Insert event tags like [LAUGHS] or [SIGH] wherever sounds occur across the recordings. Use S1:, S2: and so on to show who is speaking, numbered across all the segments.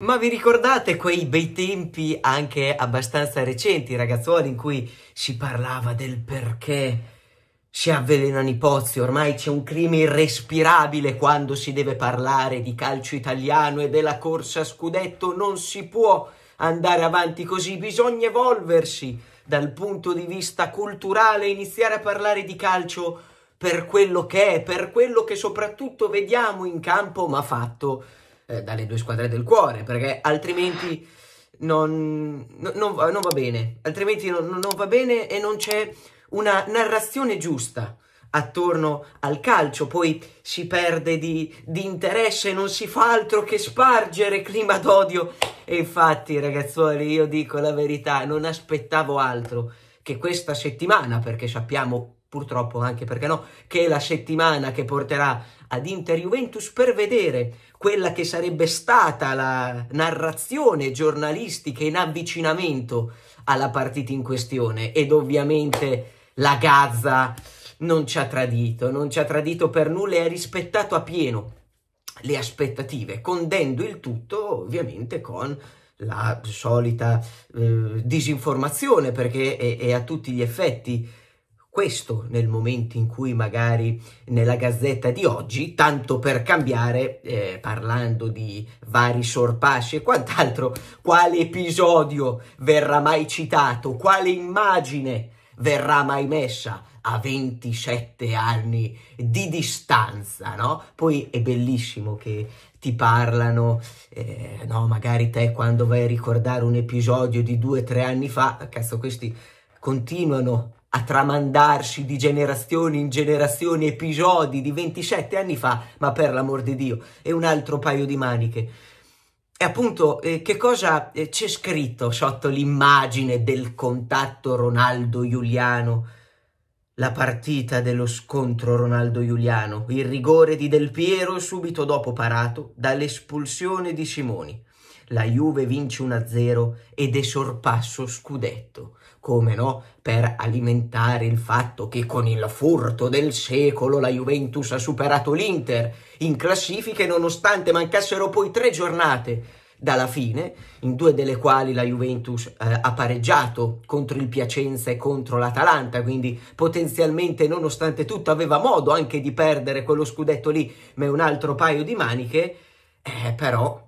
S1: Ma vi ricordate quei bei tempi anche abbastanza recenti, ragazzuoli, in cui si parlava del perché si avvelenano i pozzi? Ormai c'è un clima irrespirabile quando si deve parlare di calcio italiano e della corsa a scudetto. Non si può andare avanti così, bisogna evolversi dal punto di vista culturale e iniziare a parlare di calcio per quello che è, per quello che soprattutto vediamo in campo, ma fatto eh, dalle due squadre del cuore, perché altrimenti non, non, non, va, non va bene, altrimenti non, va bene e non c'è una narrazione giusta attorno al calcio, poi si perde di, di interesse, non si fa altro che spargere clima d'odio. E infatti, ragazzuoli, io dico la verità, non aspettavo altro che questa settimana, perché sappiamo purtroppo anche perché no, che è la settimana che porterà ad Inter Juventus per vedere quella che sarebbe stata la narrazione giornalistica in avvicinamento alla partita in questione ed ovviamente la Gaza non ci ha tradito, non ci ha tradito per nulla e ha rispettato a pieno le aspettative, condendo il tutto ovviamente con la solita eh, disinformazione perché è, è a tutti gli effetti questo nel momento in cui magari nella gazzetta di oggi, tanto per cambiare, eh, parlando di vari sorpassi e quant'altro, quale episodio verrà mai citato, quale immagine verrà mai messa a 27 anni di distanza, no? Poi è bellissimo che ti parlano, eh, no, magari te quando vai a ricordare un episodio di due o tre anni fa, cazzo questi continuano a tramandarci di generazione in generazione episodi di 27 anni fa, ma per l'amor di Dio, è un altro paio di maniche. E appunto, eh, che cosa eh, c'è scritto sotto l'immagine del contatto Ronaldo-Giuliano? La partita dello scontro ronaldo Giuliano, il rigore di Del Piero subito dopo parato dall'espulsione di Simoni. La Juve vince 1-0 ed è sorpasso Scudetto, come no, per alimentare il fatto che con il furto del secolo la Juventus ha superato l'Inter in classifiche nonostante mancassero poi tre giornate dalla fine, in due delle quali la Juventus eh, ha pareggiato contro il Piacenza e contro l'Atalanta, quindi potenzialmente nonostante tutto aveva modo anche di perdere quello scudetto lì, ma è un altro paio di maniche, eh, però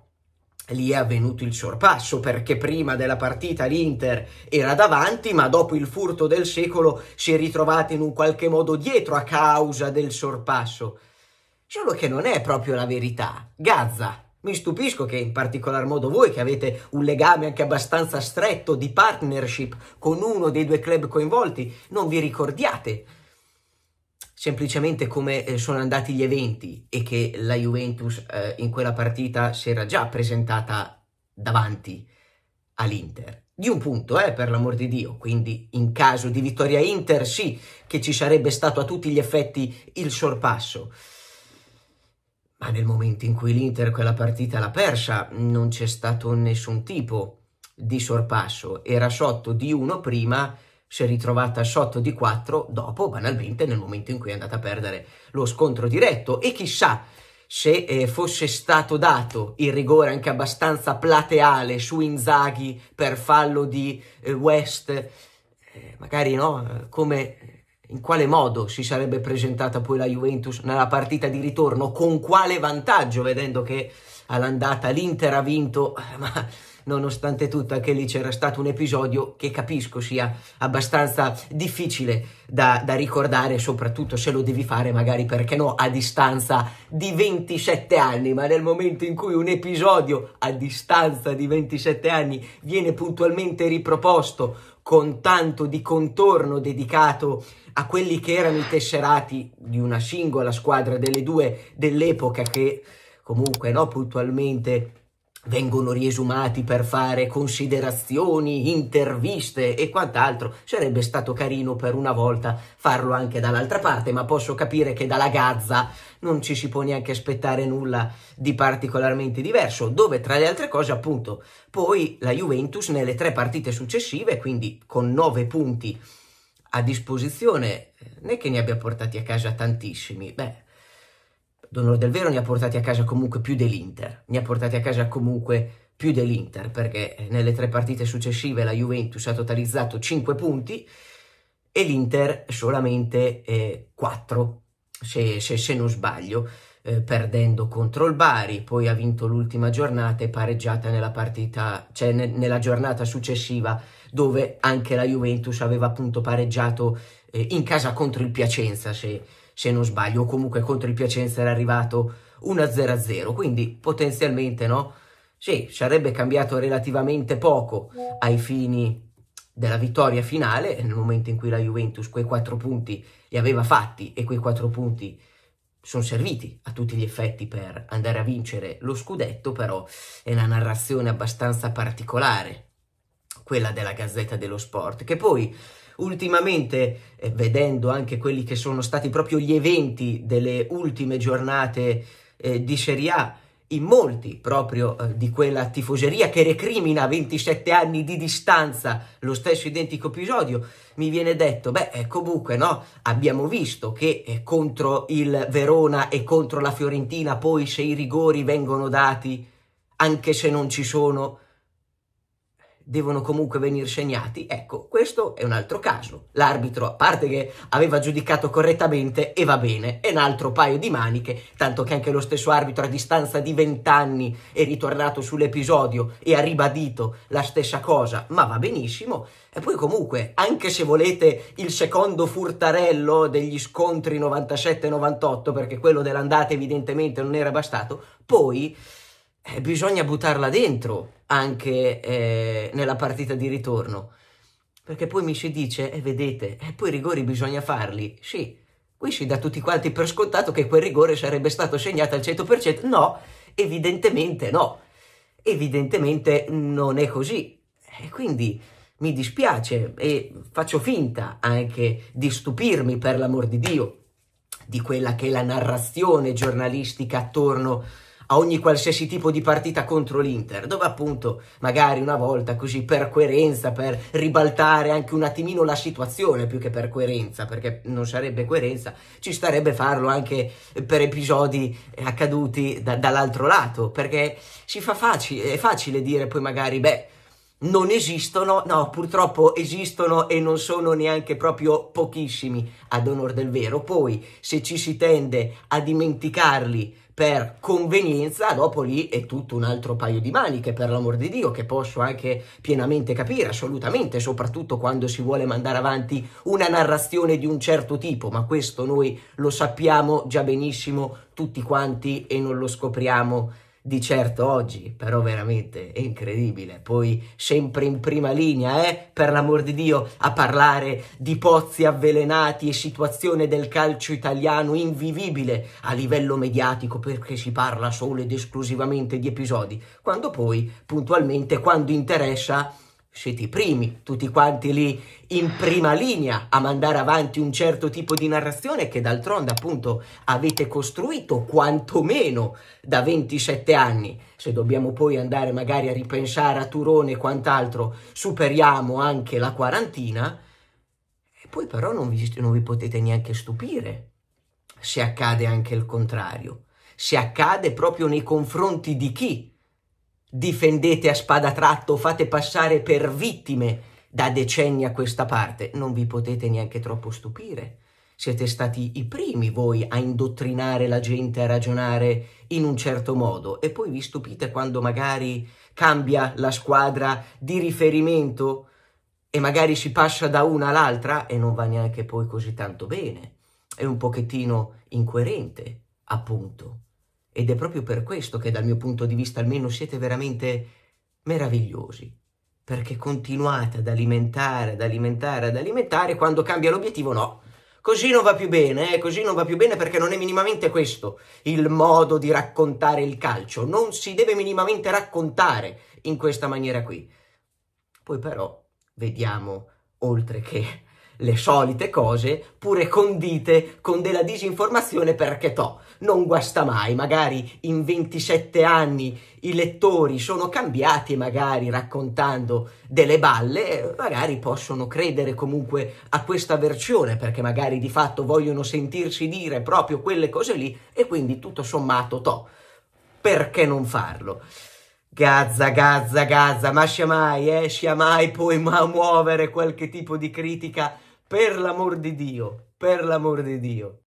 S1: lì è avvenuto il sorpasso perché prima della partita l'Inter era davanti ma dopo il furto del secolo si è ritrovata in un qualche modo dietro a causa del sorpasso. Solo che non è proprio la verità. Gaza. Mi stupisco che in particolar modo voi, che avete un legame anche abbastanza stretto di partnership con uno dei due club coinvolti, non vi ricordiate semplicemente come eh, sono andati gli eventi e che la Juventus eh, in quella partita si era già presentata davanti all'Inter. Di un punto, eh, per l'amor di Dio, quindi in caso di vittoria Inter sì che ci sarebbe stato a tutti gli effetti il sorpasso ma nel momento in cui l'Inter quella partita l'ha persa, non c'è stato nessun tipo di sorpasso. Era sotto di 1 prima, si è ritrovata sotto di 4 dopo, banalmente, nel momento in cui è andata a perdere lo scontro diretto. E chissà se eh, fosse stato dato il rigore anche abbastanza plateale su Inzaghi per fallo di eh, West, eh, magari no, eh, come in quale modo si sarebbe presentata poi la Juventus nella partita di ritorno, con quale vantaggio, vedendo che all'andata l'Inter ha vinto, [LAUGHS] ma nonostante tutto anche lì c'era stato un episodio che capisco sia abbastanza difficile da, da, ricordare, soprattutto se lo devi fare magari perché no a distanza di 27 anni, ma nel momento in cui un episodio a distanza di 27 anni viene puntualmente riproposto con tanto di contorno dedicato a quelli che erano i tesserati di una singola squadra delle due dell'epoca che comunque no, puntualmente vengono riesumati per fare considerazioni, interviste e quant'altro. Sarebbe stato carino per una volta farlo anche dall'altra parte, ma posso capire che dalla Gaza non ci si può neanche aspettare nulla di particolarmente diverso, dove tra le altre cose appunto poi la Juventus nelle tre partite successive, quindi con nove punti a disposizione, eh, né che ne abbia portati a casa tantissimi, beh, d'onore del vero ne ha portati a casa comunque più dell'Inter, ne ha portati a casa comunque più dell'Inter, perché nelle tre partite successive la Juventus ha totalizzato 5 punti e l'Inter solamente eh, 4, se, se, se, non sbaglio, eh, perdendo contro il Bari, poi ha vinto l'ultima giornata e pareggiata nella partita, cioè ne, nella giornata successiva dove anche la Juventus aveva appunto pareggiato eh, in casa contro il Piacenza, se, se, non sbaglio, o comunque contro il Piacenza era arrivato 1-0-0, quindi potenzialmente no? Sì, sarebbe cambiato relativamente poco ai fini della vittoria finale, nel momento in cui la Juventus quei quattro punti li aveva fatti e quei quattro punti sono serviti a tutti gli effetti per andare a vincere lo scudetto, però è una narrazione abbastanza particolare quella della Gazzetta dello Sport, che poi ultimamente, eh, vedendo anche quelli che sono stati proprio gli eventi delle ultime giornate eh, di Serie A, in molti proprio eh, di quella tifoseria che recrimina a 27 anni di distanza lo stesso identico episodio, mi viene detto, beh, eh, comunque no, abbiamo visto che eh, contro il Verona e contro la Fiorentina poi se i rigori vengono dati, anche se non ci sono, devono comunque venire segnati. Ecco, questo è un altro caso. L'arbitro, a parte che aveva giudicato correttamente, e va bene, è un altro paio di maniche, tanto che anche lo stesso arbitro a distanza di vent'anni è ritornato sull'episodio e ha ribadito la stessa cosa, ma va benissimo. E poi comunque, anche se volete il secondo furtarello degli scontri 97-98, perché quello dell'andata evidentemente non era bastato, poi eh, bisogna buttarla dentro anche eh, nella partita di ritorno. Perché poi mi si dice, eh, vedete, e eh, poi i rigori bisogna farli. Sì, qui si dà tutti quanti per scontato che quel rigore sarebbe stato segnato al 100%. No, evidentemente no. Evidentemente non è così. E quindi mi dispiace e faccio finta anche di stupirmi, per l'amor di Dio, di quella che è la narrazione giornalistica attorno a a ogni qualsiasi tipo di partita contro l'Inter, dove appunto magari una volta così per coerenza, per ribaltare anche un attimino la situazione più che per coerenza, perché non sarebbe coerenza, ci starebbe farlo anche per episodi accaduti da, dall'altro lato, perché si fa facile, è facile dire poi magari beh non esistono, no, purtroppo esistono e non sono neanche proprio pochissimi ad onor del vero. Poi, se ci si tende a dimenticarli per convenienza, dopo lì è tutto un altro paio di maniche, per l'amor di Dio, che posso anche pienamente capire, assolutamente, soprattutto quando si vuole mandare avanti una narrazione di un certo tipo, ma questo noi lo sappiamo già benissimo tutti quanti e non lo scopriamo di certo oggi, però veramente è incredibile. Poi sempre in prima linea, eh, per l'amor di Dio, a parlare di pozzi avvelenati e situazione del calcio italiano invivibile a livello mediatico perché si parla solo ed esclusivamente di episodi, quando poi puntualmente quando interessa siete i primi, tutti quanti lì in prima linea a mandare avanti un certo tipo di narrazione che d'altronde appunto avete costruito quantomeno da 27 anni. Se dobbiamo poi andare magari a ripensare a Turone e quant'altro, superiamo anche la quarantina. E poi però non vi, non vi potete neanche stupire se accade anche il contrario, se accade proprio nei confronti di chi difendete a spada tratto, fate passare per vittime da decenni a questa parte, non vi potete neanche troppo stupire. Siete stati i primi voi a indottrinare la gente a ragionare in un certo modo e poi vi stupite quando magari cambia la squadra di riferimento e magari si passa da una all'altra e non va neanche poi così tanto bene. È un pochettino incoerente, appunto. Ed è proprio per questo che dal mio punto di vista almeno siete veramente meravigliosi, perché continuate ad alimentare, ad alimentare, ad alimentare, quando cambia l'obiettivo no. Così non va più bene, eh? così non va più bene perché non è minimamente questo il modo di raccontare il calcio, non si deve minimamente raccontare in questa maniera qui. Poi però vediamo oltre che le solite cose, pure condite con della disinformazione perché to, non guasta mai, magari in 27 anni i lettori sono cambiati, magari raccontando delle balle, magari possono credere comunque a questa versione perché magari di fatto vogliono sentirsi dire proprio quelle cose lì e quindi tutto sommato to, perché non farlo? Gazza, Gazza, Gazza, ma sia mai, eh, sia mai poi ma muovere qualche tipo di critica per l'amor di Dio, per l'amor di Dio.